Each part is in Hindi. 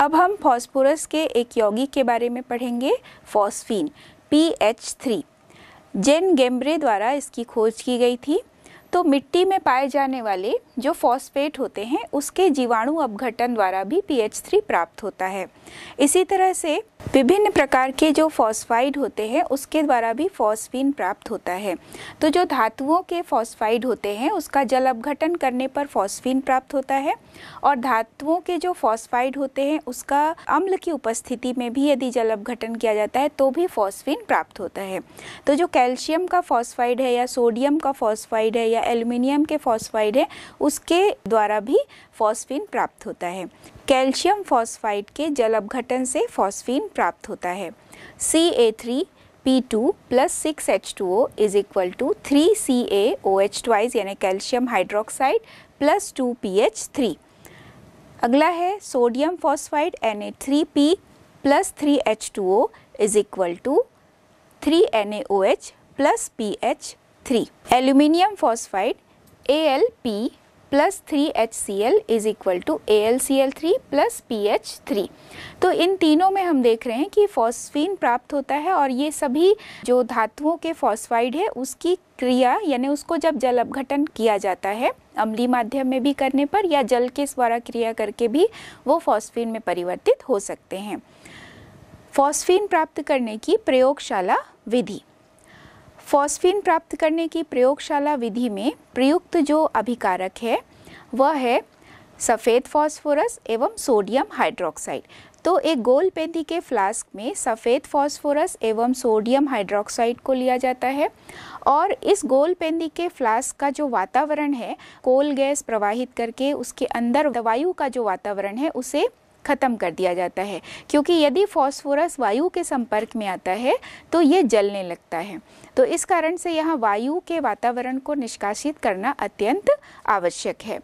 अब हम फॉस्फोरस के एक यौगिक के बारे में पढ़ेंगे phosphine P H three Gengembre द्वारा इसकी खोज की गई थी तो मिट्टी में पाए जाने वाले जो फॉस्फेट होते हैं उसके जीवाणु अपघटन द्वारा भी पी एच थ्री प्राप्त होता है इसी तरह से विभिन्न प्रकार के जो फॉस्फाइड होते हैं उसके द्वारा भी फॉस्फीन प्राप्त होता है तो जो धातुओं के फॉस्फाइड होते हैं उसका जल अपघटन करने पर फॉस्फीन प्राप्त होता है और धातुओं के जो फॉस्फाइड होते हैं उसका अम्ल की उपस्थिति में भी यदि जल अपघटन किया जाता है तो भी फॉस्फीन प्राप्त होता है तो जो कैल्शियम का फॉस्फाइड है या सोडियम का फॉस्फाइड है या या एल्यूमिनियम के फॉस्फाइड है उसके द्वारा भी फॉस्फिन प्राप्त होता है कैल्शियम फॉस्फाइड के जल अपघटन से फॉस्फिन प्राप्त होता है C A three P two plus six H two O is equal to three C A O H twice यानी calcium hydroxide plus two P H three अगला है sodium phosphide N A three P plus three H two O is equal to three N A O H plus P H three aluminium phosphide A L P plus three H C L is equal to A L C L three plus P H three तो इन तीनों में हम देख रहे हैं कि फॉस्फीन प्राप्त होता है और ये सभी जो धातुओं के फॉस्फाइड है उसकी क्रिया यानी उसको जब जल अपघटन किया जाता है अम्ली माध्यम में भी करने पर या जल के द्वारा क्रिया करके भी वो फॉस्फीन में परिवर्तित हो सकते हैं फॉस्फीन प्राप्त करने की प्रयोगशाला विधि फॉस्फिन प्राप्त करने की प्रयोगशाला विधि में प्रयुक्त जो अभिकारक है वह है सफ़ेद फॉस्फोरस एवं सोडियम हाइड्रोक्साइड तो एक गोल पेंदी के फ्लास्क में सफ़ेद फॉस्फोरस एवं सोडियम हाइड्रोक्साइड को लिया जाता है और इस गोल पेंदी के फ्लास्क का जो वातावरण है कोल गैस प्रवाहित करके उसके अंदर वायु का जो वातावरण है उसे ख़त्म कर दिया जाता है क्योंकि यदि फॉस्फोरस वायु के संपर्क में आता है तो ये जलने लगता है तो इस कारण से यहाँ वायु के वातावरण को निष्कासित करना अत्यंत आवश्यक है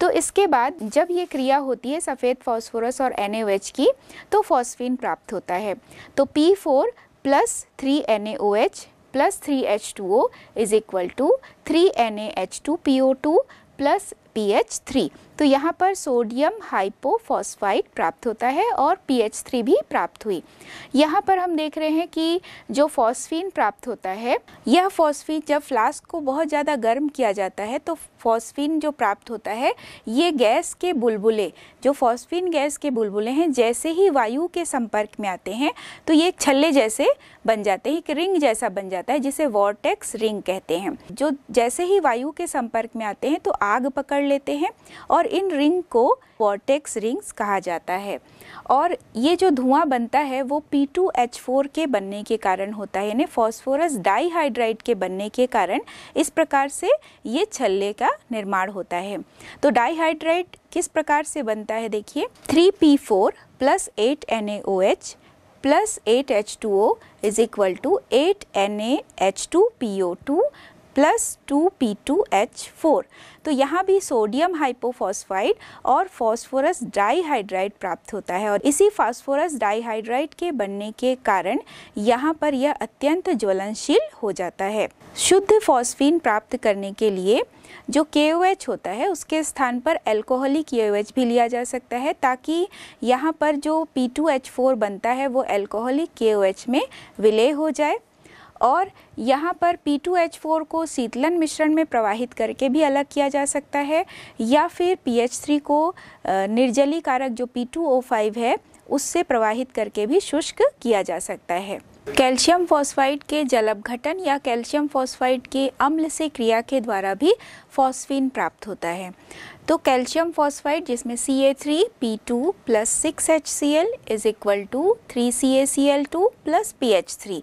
तो इसके बाद जब ये क्रिया होती है सफ़ेद फॉस्फोरस और एन की तो फॉस्फिन प्राप्त होता है तो P four plus three N plus three H two O is equal to three N A H two P O two plus P H three तो यहाँ पर सोडियम हाइपोफॉस्फाइड प्राप्त होता है और पी एच थ्री भी प्राप्त हुई यहाँ पर हम देख रहे हैं कि जो फॉस्फीन प्राप्त होता है यह फॉस्फीन जब फ्लास्क को बहुत ज़्यादा गर्म किया जाता है तो फॉस्फीन जो प्राप्त होता है ये गैस के बुलबुले जो फॉस्फीन गैस के बुलबुले हैं जैसे ही वायु के संपर्क में आते हैं तो ये छल्ले जैसे बन जाते हैं एक रिंग जैसा बन जाता है जिसे वॉरटेक्स रिंग कहते हैं जो जैसे ही वायु के संपर्क में आते हैं तो आग पकड़ पकड़ लेते हैं और इन रिंग को वॉर्टेक्स रिंग्स कहा जाता है और ये जो धुआं बनता है वो P2H4 के बनने के कारण होता है यानी फॉस्फोरस डाईहाइड्राइड के बनने के कारण इस प्रकार से ये छल्ले का निर्माण होता है तो डाईहाइड्राइड किस प्रकार से बनता है देखिए three P four plus eight N A O H plus eight H two O is equal to eight N A H two P O two plus two P two H four तो यहाँ भी सोडियम हाइपोफॉस्फाइड और फॉस्फोरस डाईहाइड्राइड प्राप्त होता है और इसी फॉस्फोरस डाईहाइड्राइड के बनने के कारण यहाँ पर यह अत्यंत ज्वलनशील हो जाता है शुद्ध फॉस्फीन प्राप्त करने के लिए जो के होता है उसके स्थान पर एल्कोहलिक के भी लिया जा सकता है ताकि यहाँ पर जो पी बनता है वो एल्कोहलिक के में विलय हो जाए और यहाँ पर P2H4 को शीतलन मिश्रण में प्रवाहित करके भी अलग किया जा सकता है या फिर PH3 को निर्जली कारक जो P2O5 है उससे प्रवाहित करके भी शुष्क किया जा सकता है कैल्शियम फॉस्फाइड के जल अपघटन या कैल्शियम फॉस्फाइड के अम्ल से क्रिया के द्वारा भी फॉस्फिन प्राप्त होता है तो कैल्शियम फॉस्फाइड जिसमें C A three P two plus six H C L is equal to three C A C L two plus P H three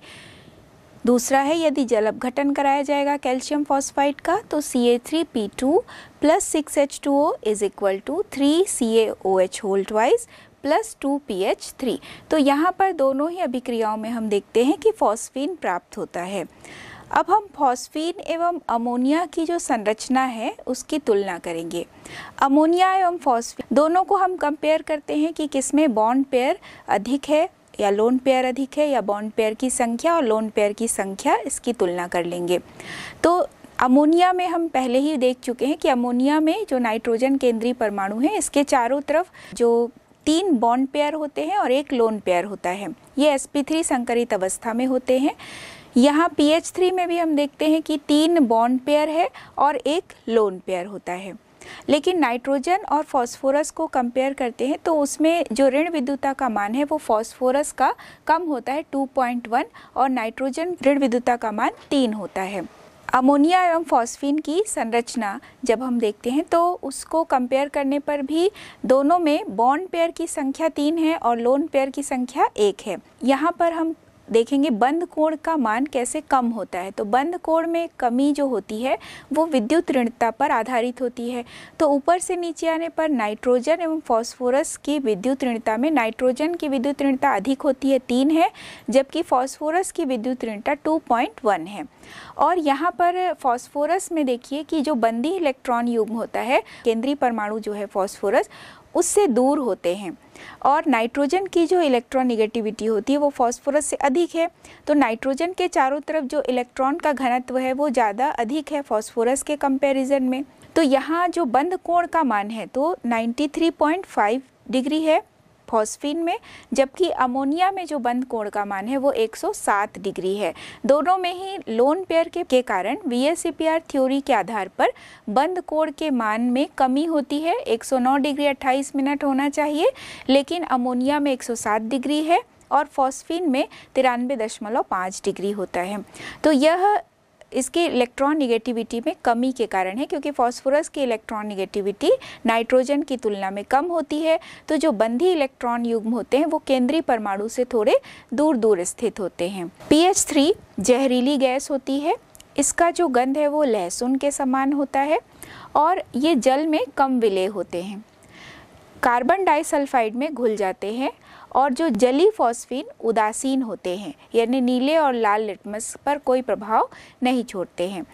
दूसरा है यदि जल अपघटन कराया जाएगा कैल्शियम फॉस्फाइड का तो C A three P two plus six H two O is equal to three C A O H whole twice plus two P H three तो यहाँ पर दोनों ही अभिक्रियाओं में हम देखते हैं कि फॉस्फीन प्राप्त होता है अब हम फॉस्फीन एवं अमोनिया की जो संरचना है उसकी तुलना करेंगे अमोनिया एवं फॉस्फीन दोनों को हम कंपेयर करते हैं कि किसमें बॉन्ड पेयर अधिक है या लोन पेयर अधिक है या बॉन्ड पेयर की संख्या और लोन पेयर की संख्या इसकी तुलना कर लेंगे तो अमोनिया में हम पहले ही देख चुके हैं कि अमोनिया में जो नाइट्रोजन केंद्रीय परमाणु है इसके चारों तरफ जो तीन बॉन्ड पेयर होते हैं और एक लोन पेयर होता है ये sp3 संकरित अवस्था में होते हैं यहाँ pH3 में भी हम देखते हैं कि तीन बॉन्ड पेयर है और एक लोन पेयर होता है लेकिन नाइट्रोजन और फॉस्फोरस को कंपेयर करते हैं तो उसमें जो ऋण विद्युता का मान है वो फॉस्फोरस का कम होता है 2.1 और नाइट्रोजन ऋण विद्युता का मान तीन होता है अमोनिया एवं फॉस्फिन की संरचना जब हम देखते हैं तो उसको कंपेयर करने पर भी दोनों में बॉन्ड पेयर की संख्या तीन है और लोन पेयर की संख्या एक है यहाँ पर हम देखेंगे बंद कोण का मान कैसे कम होता है तो बंद कोण में कमी जो होती है वो विद्युत ऋणता पर आधारित होती है तो ऊपर से नीचे आने पर नाइट्रोजन एवं फॉस्फोरस की विद्युत ऋणता में नाइट्रोजन की विद्युत ऋणता अधिक होती है तीन है जबकि फॉस्फोरस की विद्युत ऋणता टू पॉइंट वन है और यहाँ पर फॉस्फोरस में देखिए कि जो बंदी इलेक्ट्रॉन युग्म होता है केंद्रीय परमाणु जो है फॉस्फोरस उससे दूर होते हैं और नाइट्रोजन की जो इलेक्ट्रॉनिगेटिविटी होती है वो फॉस्फोरस से अधिक है तो नाइट्रोजन के चारों तरफ जो इलेक्ट्रॉन का घनत्व है वो ज़्यादा अधिक है फॉस्फोरस के कंपेरिजन में तो यहाँ जो बंद कोण का मान है तो 93.5 डिग्री है फॉस्फिन में जबकि अमोनिया में जो बंद कोण का मान है वो 107 डिग्री है दोनों में ही लोन पेयर के, के कारण आर थ्योरी के आधार पर बंद कोण के मान में कमी होती है 109 डिग्री 28 मिनट होना चाहिए लेकिन अमोनिया में 107 डिग्री है और फॉस्फिन में तिरानवे दशमलव पाँच डिग्री होता है तो यह इसके इलेक्ट्रॉन निगेटिविटी में कमी के कारण है क्योंकि फॉस्फोरस की इलेक्ट्रॉन निगेटिविटी नाइट्रोजन की तुलना में कम होती है तो जो बंधी इलेक्ट्रॉन युग्म होते हैं वो केंद्रीय परमाणु से थोड़े दूर दूर स्थित होते हैं एच थ्री जहरीली गैस होती है इसका जो गंध है वो लहसुन के समान होता है और ये जल में कम विलय होते हैं कार्बन डाइसल्फाइड में घुल जाते हैं और जो जली फॉस्फिन उदासीन होते हैं यानी नीले और लाल लिटमस पर कोई प्रभाव नहीं छोड़ते हैं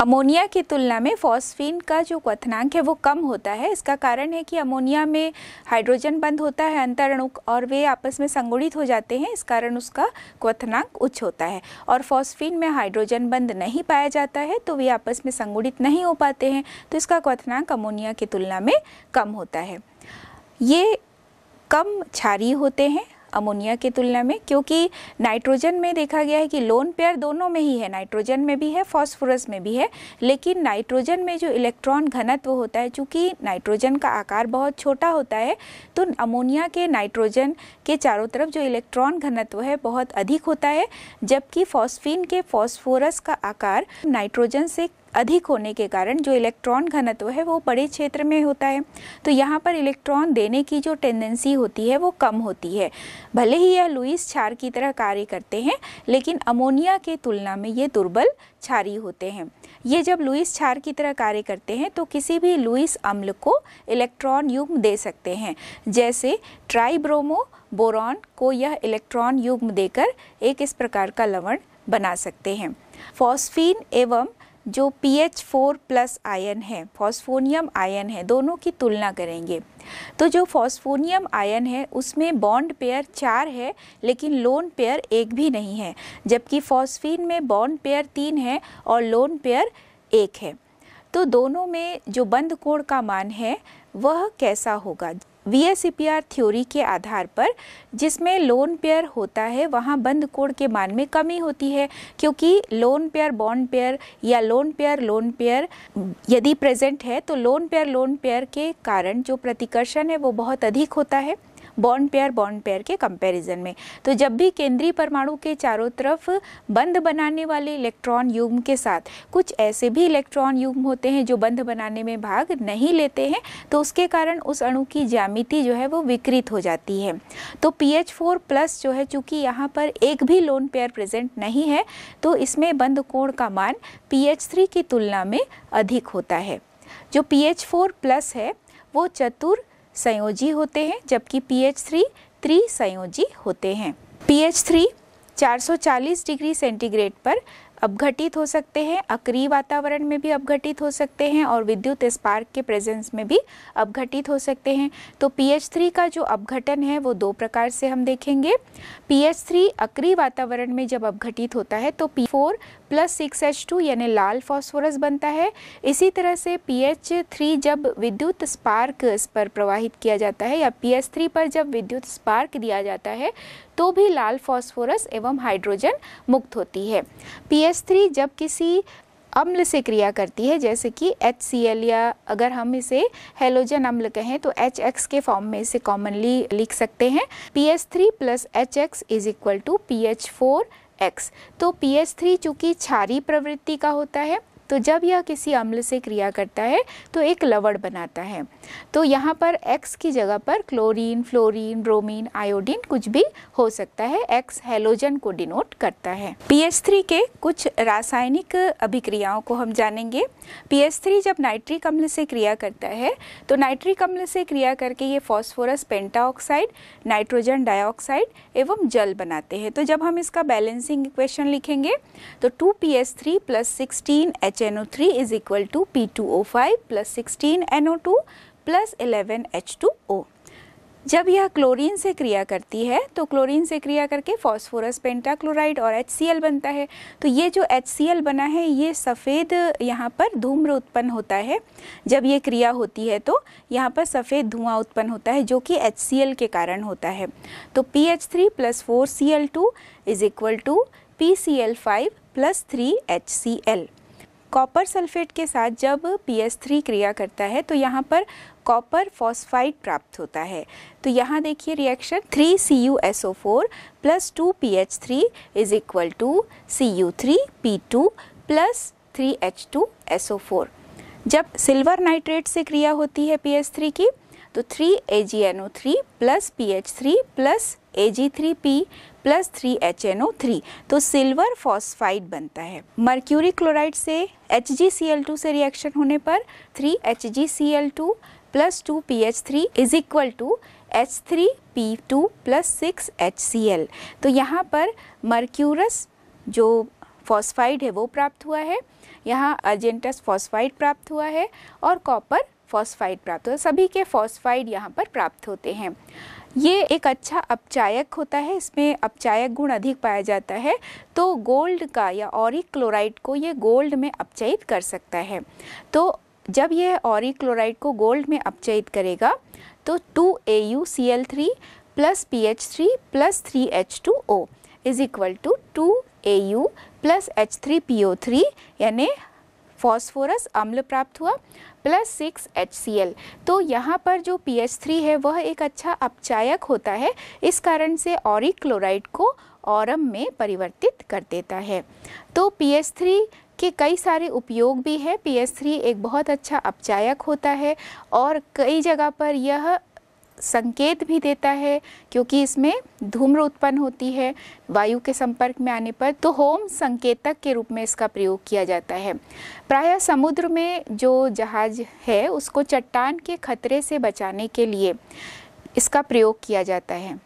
अमोनिया की तुलना में फॉस्फीन का जो क्वथनांक है वो कम होता है इसका कारण है कि अमोनिया में हाइड्रोजन बंद होता है अंतरणुक और वे आपस में संगुणित हो जाते हैं इस कारण उसका क्वथनांक उच्च होता है और फॉस्फीन में हाइड्रोजन बंद नहीं पाया जाता है तो वे आपस में संगुणित नहीं हो पाते हैं तो इसका क्वथनांक अमोनिया की तुलना में कम होता है ये कम क्षारीय होते हैं अमोनिया के तुलना में क्योंकि नाइट्रोजन में देखा गया है कि लोन पेयर दोनों में ही है नाइट्रोजन में भी है फॉस्फोरस में भी है लेकिन नाइट्रोजन में जो इलेक्ट्रॉन घनत्व होता है चूँकि नाइट्रोजन का आकार बहुत छोटा होता है तो अमोनिया के नाइट्रोजन के चारों तरफ जो इलेक्ट्रॉन घनत्व है बहुत अधिक होता है जबकि फॉस्फिन के फॉस्फोरस का आकार नाइट्रोजन से अधिक होने के कारण जो इलेक्ट्रॉन घनत्व है वो बड़े क्षेत्र में होता है तो यहाँ पर इलेक्ट्रॉन देने की जो टेंडेंसी होती है वो कम होती है भले ही यह लुइस क्षार की तरह कार्य करते हैं लेकिन अमोनिया के तुलना में ये दुर्बल क्षारी होते हैं ये जब लुइस क्षार की तरह कार्य करते हैं तो किसी भी लुइस अम्ल को इलेक्ट्रॉन युग्म दे सकते हैं जैसे ट्राइब्रोमो बोरॉन को यह इलेक्ट्रॉन युग्म देकर एक इस प्रकार का लवण बना सकते हैं फॉस्फीन एवं जो P H four plus ion है फॉस्फोनियम आयन है दोनों की तुलना करेंगे तो जो फॉस्फोनियम आयन है उसमें बॉन्ड पेयर चार है लेकिन लोन पेयर एक भी नहीं है जबकि फॉस्फीन में बॉन्ड पेयर तीन है और लोन पेयर एक है तो दोनों में जो बंद कोण का मान है वह कैसा होगा वी एस थ्योरी के आधार पर जिसमें लोन पेयर होता है वहाँ बंद कोड के मान में कमी होती है क्योंकि लोन पेयर बॉन्ड पेयर या लोन पेयर लोन पेयर यदि प्रेजेंट है तो लोन पेयर लोन पेयर के कारण जो प्रतिकर्षण है वो बहुत अधिक होता है बॉन्ड पेयर बॉन्ड पेयर के कंपैरिजन में तो जब भी केंद्रीय परमाणु के चारों तरफ बंद बनाने वाले इलेक्ट्रॉन युग्म के साथ कुछ ऐसे भी इलेक्ट्रॉन युग्म होते हैं जो बंध बनाने में भाग नहीं लेते हैं तो उसके कारण उस अणु की ज्यामिति जो है वो विकृत हो जाती है तो पी एच फोर प्लस जो है चूँकि यहाँ पर एक भी लोन पेयर प्रेजेंट नहीं है तो इसमें बंद कोण का मान पी एच थ्री की तुलना में अधिक होता है जो पी एच फोर प्लस है वो चतुर संयोजी होते हैं जबकि पी एच थ्री त्रिसंयोजी होते हैं पी एच थ्री चालीस डिग्री सेंटीग्रेड पर अपघटित हो सकते हैं अक्री वातावरण में भी अपघटित हो सकते हैं और विद्युत स्पार्क के प्रेजेंस में भी अपघटित हो सकते हैं तो पीएच थ्री का जो अपघटन है वो दो प्रकार से हम देखेंगे पीएच थ्री अक्री वातावरण में जब अपघटित होता है तो P four plus six H two यानी लाल फॉस्फोरस बनता है इसी तरह से पी एच थ्री जब विद्युत स्पार्क इस पर प्रवाहित किया जाता है या पी एच थ्री पर जब विद्युत स्पार्क दिया जाता है तो भी लाल फॉस्फोरस एवं हाइड्रोजन मुक्त होती है पी जब किसी अम्ल से क्रिया करती है जैसे कि एच या अगर हम इसे हेलोजन अम्ल कहें तो एच एक्स के फॉर्म में इसे कॉमनली लिख सकते हैं P H three plus H X is equal to P H four X तो पी एच थ्री चूँकि क्षारी प्रवृत्ति का होता है तो जब यह किसी अम्ल से क्रिया करता है तो एक लवड़ बनाता है तो यहाँ पर एक्स की जगह पर क्लोरीन फ्लोरीन ब्रोमीन आयोडीन कुछ भी हो सकता है एक्स हेलोजन को डिनोट करता है पीएच के कुछ रासायनिक अभिक्रियाओं को हम जानेंगे पीएच जब नाइट्रिक अम्ल से क्रिया करता है तो नाइट्रिक अम्ल से क्रिया करके ये फॉस्फोरस पेंटाऑक्साइड नाइट्रोजन डाइऑक्साइड एवं जल बनाते हैं तो जब हम इसका बैलेंसिंग इक्वेशन लिखेंगे तो two P S three plus sixteen H HNO3 is equal to P2O5 plus 16 NO2 plus 11 H2O जब यह क्लोरीन से क्रिया करती है तो क्लोरीन से क्रिया करके फास्फोरस पेंटाक्लोराइड और एच बनता है तो ये जो एच बना है ये सफ़ेद यहाँ पर धूम्र उत्पन्न होता है जब ये क्रिया होती है तो यहाँ पर सफ़ेद धुआं उत्पन्न होता है जो कि एच के कारण होता है तो P H three plus four C L two is equal to P C L five plus three H C L copper sulphate के साथ जब थ्री क्रिया करता है तो यहाँ पर कॉपर फॉस्फाइड प्राप्त होता है तो यहाँ देखिए reaction 3 C U S O four plus two P H three is equal to C U three P two plus three H two S O four जब सिल्वर नाइट्रेट से क्रिया होती है पी एच थ्री की तो three A G N O three plus P H three plus A G three P plus three H N O three तो सिल्वर फॉस्फाइड बनता है मर्क्यूरी क्लोराइड से H G C L two से रिएक्शन होने पर three H G C L two plus two P H three is equal to H three P two plus six H C L तो यहाँ पर मर्क्यूरस जो फॉस्फाइड है वो प्राप्त हुआ है यहाँ अर्जेंटस फॉस्फाइड प्राप्त हुआ है और कॉपर फॉस्फाइड प्राप्त हुआ सभी के फॉस्फाइड यहाँ पर प्राप्त होते हैं ये एक अच्छा अपचायक होता है इसमें अपचायक गुण अधिक पाया जाता है तो गोल्ड का या औरिक क्लोराइड को ये गोल्ड में अपचयित कर सकता है तो जब यह औरिक क्लोराइड को गोल्ड में अपचयित करेगा तो two A U C L three plus P H three plus three H two O is equal to two A U plus H three P O three यानी फॉस्फोरस अम्ल प्राप्त हुआ plus six H C L तो यहाँ पर जो पी एच थ्री है वह एक अच्छा अपचायक होता है इस कारण से ऑरिक क्लोराइड को औरम में परिवर्तित कर देता है तो पी एच थ्री के कई सारे उपयोग भी हैं पी एच थ्री एक बहुत अच्छा अपचायक होता है और कई जगह पर यह संकेत भी देता है क्योंकि इसमें धूम्र उत्पन्न होती है वायु के संपर्क में आने पर तो होम संकेतक के रूप में इसका प्रयोग किया जाता है प्रायः समुद्र में जो जहाज है उसको चट्टान के खतरे से बचाने के लिए इसका प्रयोग किया जाता है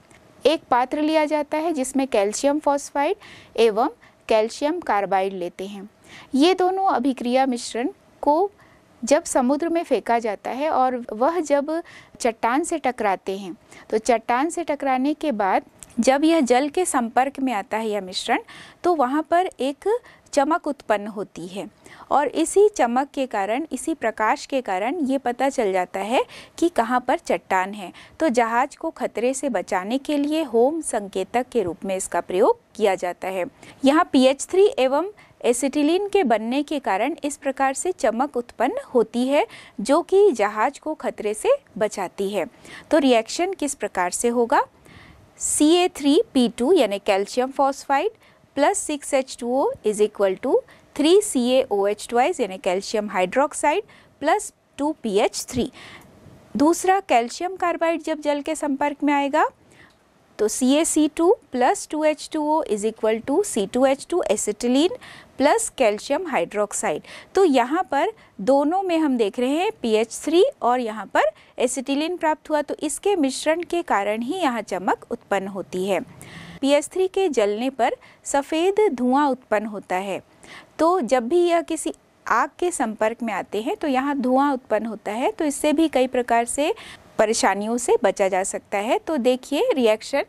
एक पात्र लिया जाता है जिसमें कैल्शियम फॉस्फाइड एवं कैल्शियम कार्बाइड लेते हैं ये दोनों अभिक्रिया मिश्रण को जब समुद्र में फेंका जाता है और वह जब चट्टान से टकराते हैं तो चट्टान से टकराने के बाद जब यह जल के संपर्क में आता है यह मिश्रण तो वहाँ पर एक चमक उत्पन्न होती है और इसी चमक के कारण इसी प्रकाश के कारण ये पता चल जाता है कि कहाँ पर चट्टान है तो जहाज को खतरे से बचाने के लिए होम संकेतक के रूप में इसका प्रयोग किया जाता है यहाँ पी थ्री एवं एसिटिलीन के बनने के कारण इस प्रकार से चमक उत्पन्न होती है जो कि जहाज को खतरे से बचाती है तो रिएक्शन किस प्रकार से होगा C A three P two यानी calcium phosphide plus six H two O is equal to three C A O H twice यानी calcium hydroxide plus two P H three दूसरा कैल्शियम कार्बाइड जब जल के संपर्क में आएगा तो C A C two plus two H two O is equal to C two H two acetylene plus calcium hydroxide तो यहाँ पर दोनों में हम देख रहे हैं पीएच थ्री और यहाँ पर एसिटिलिन प्राप्त हुआ तो इसके मिश्रण के कारण ही यहाँ चमक उत्पन्न होती है पीएच थ्री के जलने पर सफ़ेद धुआं उत्पन्न होता है तो जब भी यह किसी आग के संपर्क में आते हैं तो यहाँ धुआं उत्पन्न होता है तो इससे भी कई प्रकार से परेशानियों से बचा जा सकता है तो देखिए reaction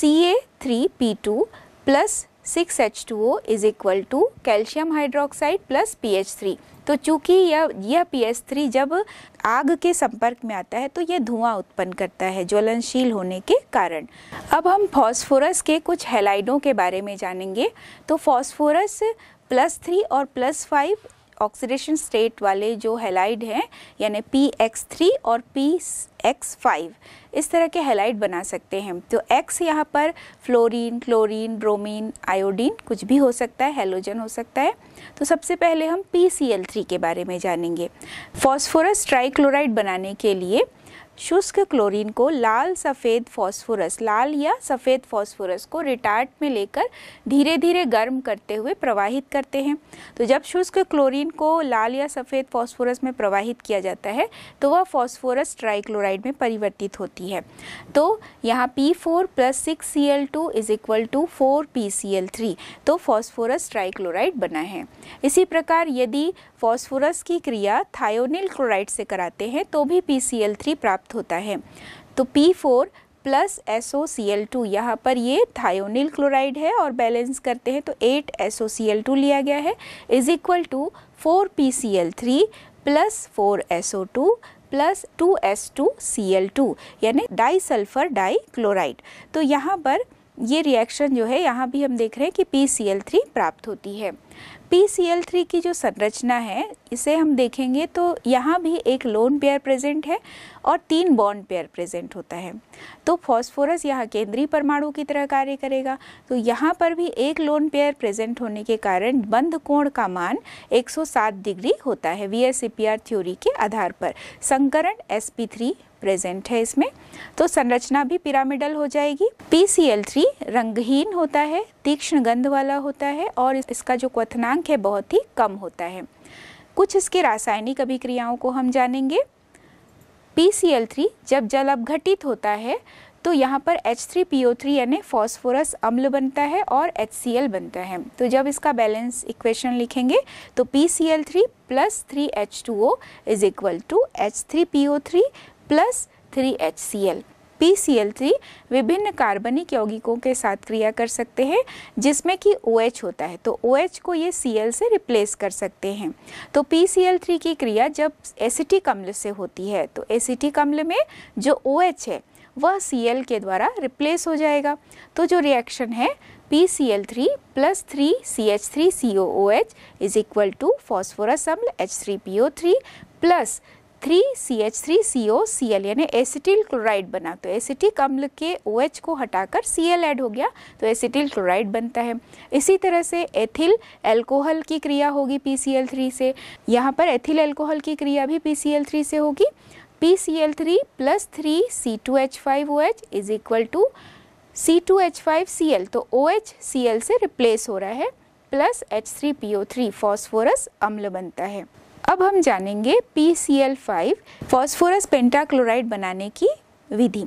C A three P two plus 6H2O is equal to calcium hydroxide plus three तो चूंकि यह यह थ्री जब आग के संपर्क में आता है तो यह धुआं उत्पन्न करता है ज्वलनशील होने के कारण अब हम फास्फोरस के कुछ हेलाइडों के बारे में जानेंगे तो फास्फोरस प्लस थ्री और प्लस फाइव ऑक्सीडेशन स्टेट वाले जो हेलाइड हैं यानी पी एक्स थ्री और पी एक्स फाइव इस तरह के हेलाइड बना सकते हैं तो एक्स यहाँ पर फ्लोरीन क्लोरीन ब्रोमीन आयोडीन कुछ भी हो सकता है हेलोजन हो सकता है तो सबसे पहले हम पी सी एल थ्री के बारे में जानेंगे फॉस्फोरस ट्राईक्लोराइड बनाने के लिए शुष्क क्लोरीन को लाल सफ़ेद फास्फोरस लाल या सफ़ेद फास्फोरस को रिटार्ट में लेकर धीरे धीरे गर्म करते हुए प्रवाहित करते हैं तो जब शुष्क क्लोरीन को लाल या सफ़ेद फास्फोरस में प्रवाहित किया जाता है तो वह फास्फोरस ट्राइक्लोराइड में परिवर्तित होती है तो यहाँ P four plus six C L two is equal to four P C L three तो फॉस्फोरस ट्राइक्लोराइड बना है इसी प्रकार यदि फॉस्फोरस की क्रिया थायोनिल क्लोराइड से कराते हैं तो भी पी सी एल थ्री प्राप्त प्राप्त होता है तो P four plus S O C L two यहाँ पर ये थायोनिल क्लोराइड है और बैलेंस करते हैं तो eight S O C L two लिया गया है is equal to four P C L three plus four S O two plus two S two C L two यानी डाई सल्फर डाई क्लोराइड तो यहाँ पर ये रिएक्शन जो है यहाँ भी हम देख रहे हैं कि पी सी एल थ्री प्राप्त होती है PCl3 की जो संरचना है इसे हम देखेंगे तो यहाँ भी एक लोन पेयर प्रेजेंट है और तीन बॉन्ड पेयर प्रेजेंट होता है तो फॉस्फोरस यहाँ केंद्रीय परमाणु की तरह कार्य करेगा तो यहाँ पर भी एक लोन पेयर प्रेजेंट होने के कारण बंद कोण का मान 107 डिग्री होता है वी थ्योरी के आधार पर संकरण एस प्रेजेंट है इसमें तो संरचना भी पिरामिडल हो जाएगी पी रंगहीन होता है तीक्ष्ण गंध वाला होता है और इसका जो क्वथनांक है बहुत ही कम होता है कुछ इसके रासायनिक अभिक्रियाओं को हम जानेंगे PCl3 जब जल अपघटित होता है तो यहाँ पर H3PO3 यानी फॉस्फोरस अम्ल बनता है और HCl बनता है तो जब इसका बैलेंस इक्वेशन लिखेंगे तो PCl3 plus three H two O is equal to H three P O three plus three H C L PCl3 विभिन्न कार्बनिक यौगिकों के साथ क्रिया कर सकते हैं जिसमें कि OH होता है तो OH को ये Cl से रिप्लेस कर सकते हैं तो PCl3 की क्रिया जब एसिटिक अम्ल से होती है तो एसिटिक अम्ल में जो OH है वह Cl के द्वारा रिप्लेस हो जाएगा तो जो रिएक्शन है PCl3 plus three C H three C O O H is equal to phosphorous अम्ल H three P O three plus three C H three C O C L यानी एसिटिल क्लोराइड बना तो एसिटिक अम्ल के ओ OH को हटाकर सी एल ऐड हो गया तो एसिटिल क्लोराइड बनता है इसी तरह से एथिल एल्कोहल की क्रिया होगी पी सी एल थ्री से यहाँ पर एथिल एल्कोहल की क्रिया भी पी सी एल थ्री से होगी P C L three plus three C two H five O H is equal to C two H five C L तो ओ एच सी एल से रिप्लेस हो रहा है plus H three P O three phosphorous अम्ल बनता है अब हम जानेंगे P C L five phosphorus pentachloride बनाने की विधि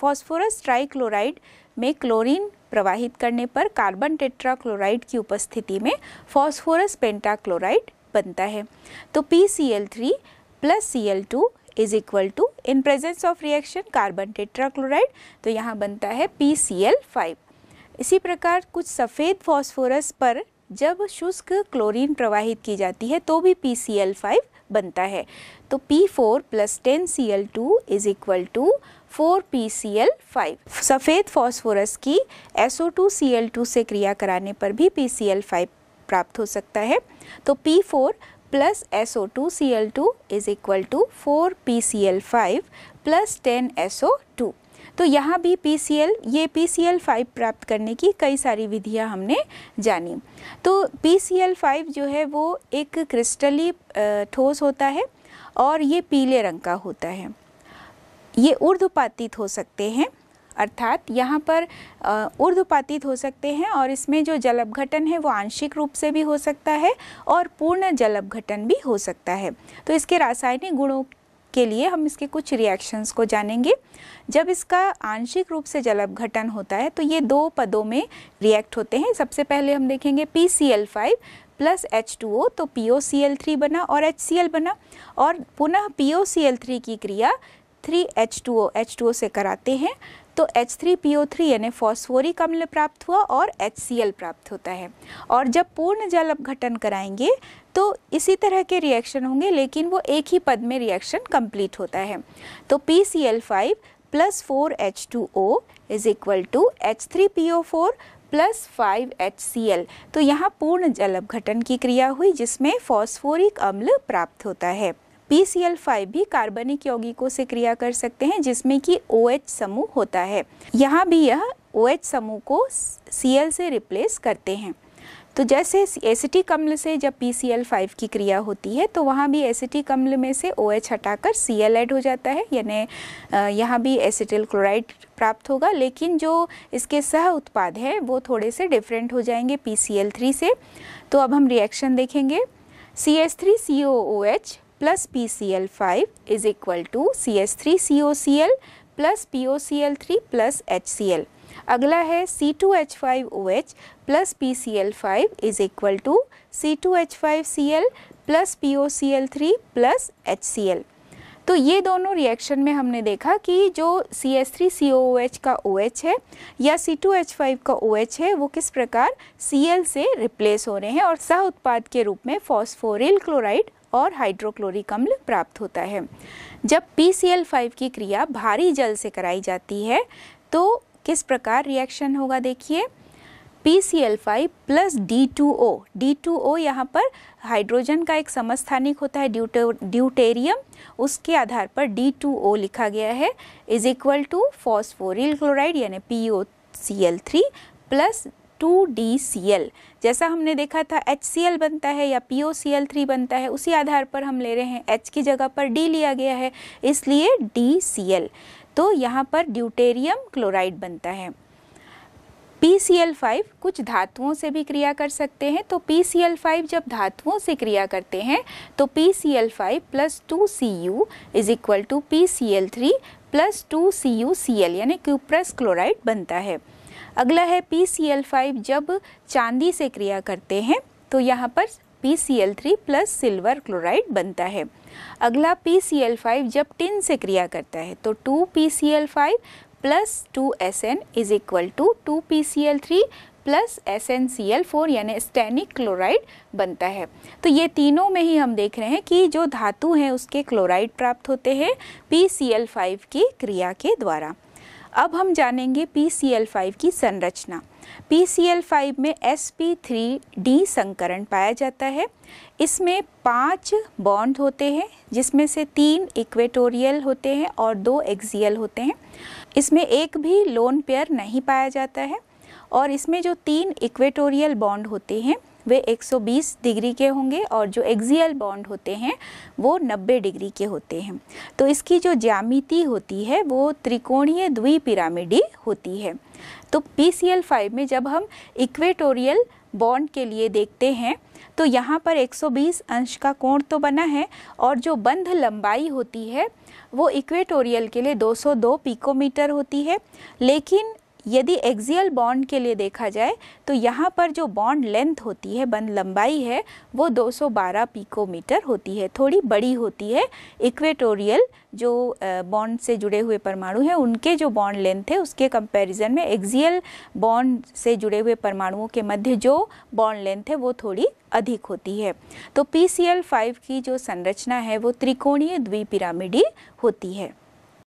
फॉस्फोरस ट्राइक्लोराइड में क्लोरीन प्रवाहित करने पर कार्बन टेट्राक्लोराइड की उपस्थिति में फॉस्फोरस पेंटाक्लोराइड बनता है तो P C L three plus C L two is equal to in presence of reaction carbon tetrachloride तो यहाँ बनता है पी सी एल फाइव इसी प्रकार कुछ सफ़ेद फॉस्फोरस पर जब शुष्क क्लोरीन प्रवाहित की जाती है तो भी पी सी एल फाइव बनता है तो P four plus ten C L two is equal to four P C L five सफ़ेद फॉस्फोरस की S O two C L two से क्रिया कराने पर भी पी सी एल फाइव प्राप्त हो सकता है तो P four plus S O two C L two is equal to four P C L five plus ten S O two तो यहाँ भी पी ये पी फाइव प्राप्त करने की कई सारी विधियाँ हमने जानी तो पी फाइव जो है वो एक क्रिस्टली ठोस होता है और ये पीले रंग का होता है ये ऊर्ध्वपातित हो सकते हैं अर्थात यहाँ पर ऊर्ध्वपातित हो सकते हैं और इसमें जो जल अपघटन है वो आंशिक रूप से भी हो सकता है और पूर्ण जल अपघटन भी हो सकता है तो इसके रासायनिक गुणों के लिए हम इसके कुछ रिएक्शंस को जानेंगे जब इसका आंशिक रूप से जल अपघटन होता है तो ये दो पदों में रिएक्ट होते हैं सबसे पहले हम देखेंगे P C L five plus H two O तो P O C L three बना और एच सी एल बना और पुनः P O C L three की क्रिया three H two O H two O से कराते हैं तो H three P O three यानी फॉस्फोरिक अम्ल प्राप्त हुआ और एच सी एल प्राप्त होता है और जब पूर्ण जल अपघटन कराएंगे तो इसी तरह के रिएक्शन होंगे लेकिन वो एक ही पद में रिएक्शन कंप्लीट होता है तो P C L five plus four H two O is equal to H three P O four plus five H C L तो यहाँ पूर्ण जल अपघटन की क्रिया हुई जिसमें फॉस्फोरिक अम्ल प्राप्त होता है पी सी एल फाइव भी कार्बनिक यौगिकों से क्रिया कर सकते हैं जिसमें कि ओ OH समूह होता है यहाँ भी यह ओ OH समूह को सी एल से रिप्लेस करते हैं तो जैसे एसिटिक अम्ल से जब पी सी एल फाइव की क्रिया होती है तो वहाँ भी एसिटी अम्ल में से ओ OH हटाकर सी एल एड हो जाता है यानी यहाँ भी एसिटिल क्लोराइड प्राप्त होगा लेकिन जो इसके सह उत्पाद हैं वो थोड़े से डिफरेंट हो जाएंगे पी सी एल थ्री से तो अब हम रिएक्शन देखेंगे C S three C O O H plus PCl5 is equal to CS3COCl plus POCl3 plus HCl. अगला है C2H5OH plus PCl5 is equal to C2H5Cl plus POCl3 plus HCl. तो ये दोनों रिएक्शन में हमने देखा कि जो सी का OH है या C2H5 का OH है वो किस प्रकार Cl से रिप्लेस हो रहे हैं और सह उत्पाद के रूप में फॉस्फोरिल क्लोराइड और हाइड्रोक्लोरिक अम्ल प्राप्त होता है जब PCl5 की क्रिया भारी जल से कराई जाती है तो किस प्रकार रिएक्शन होगा देखिए PCl5 प्लस D2O D2O यहाँ पर हाइड्रोजन का एक समस्थानिक होता है ड्यूटे ड्यूटेरियम उसके आधार पर D2O लिखा गया है is equal to phosphoryl chloride यानी P O C L three plus 2DCl जैसा हमने देखा था HCl बनता है या POCl3 बनता है उसी आधार पर हम ले रहे हैं H की जगह पर D लिया गया है इसलिए DCl तो यहाँ पर ड्यूटेरियम क्लोराइड बनता है PCl5 कुछ धातुओं से भी क्रिया कर सकते हैं तो PCl5 जब धातुओं से क्रिया करते हैं तो PCl5 plus two C U is equal to P C L three plus two C U C L यानी क्यूप्रस क्लोराइड बनता है अगला है पी सी एल फाइव जब चांदी से क्रिया करते हैं तो यहाँ पर P C L three plus silver chloride बनता है अगला पी सी एल फाइव जब टिन से क्रिया करता है तो two P C L five plus two S N is equal to two P C L three plus S N C L four यानी स्टैनिक क्लोराइड बनता है तो ये तीनों में ही हम देख रहे हैं कि जो धातु हैं उसके क्लोराइड प्राप्त होते हैं पी सी एल फाइव की क्रिया के द्वारा अब हम जानेंगे पी सी एल फाइव की संरचना पी सी एल फाइव में एस पी थ्री डी संकरण पाया जाता है इसमें पांच बॉन्ड होते हैं जिसमें से तीन इक्वेटोरियल होते हैं और दो एक्सियल होते हैं इसमें एक भी लोन पेयर नहीं पाया जाता है और इसमें जो तीन इक्वेटोरियल बॉन्ड होते हैं वे 120 डिग्री के होंगे और जो एक्सियल बॉन्ड होते हैं वो 90 डिग्री के होते हैं तो इसकी जो ज्यामिति होती है वो त्रिकोणीय पिरामिडी होती है तो पी सी एल फाइव में जब हम इक्वेटोरियल बॉन्ड के लिए देखते हैं तो यहाँ पर 120 अंश का कोण तो बना है और जो बंध लंबाई होती है वो इक्वेटोरियल के लिए 202 पिकोमीटर होती है लेकिन यदि एक्सियल बॉन्ड के लिए देखा जाए तो यहाँ पर जो बॉन्ड लेंथ होती है बंद लंबाई है वो 212 पीकोमीटर होती है थोड़ी बड़ी होती है इक्वेटोरियल जो बॉन्ड से जुड़े हुए परमाणु हैं उनके जो बॉन्ड लेंथ है उसके कंपैरिजन में एक्सियल बॉन्ड से जुड़े हुए परमाणुओं के मध्य जो बॉन्ड लेंथ है वो थोड़ी अधिक होती है तो पी सी एल फाइव की जो संरचना है वो त्रिकोणीय द्विपिरामिडी होती है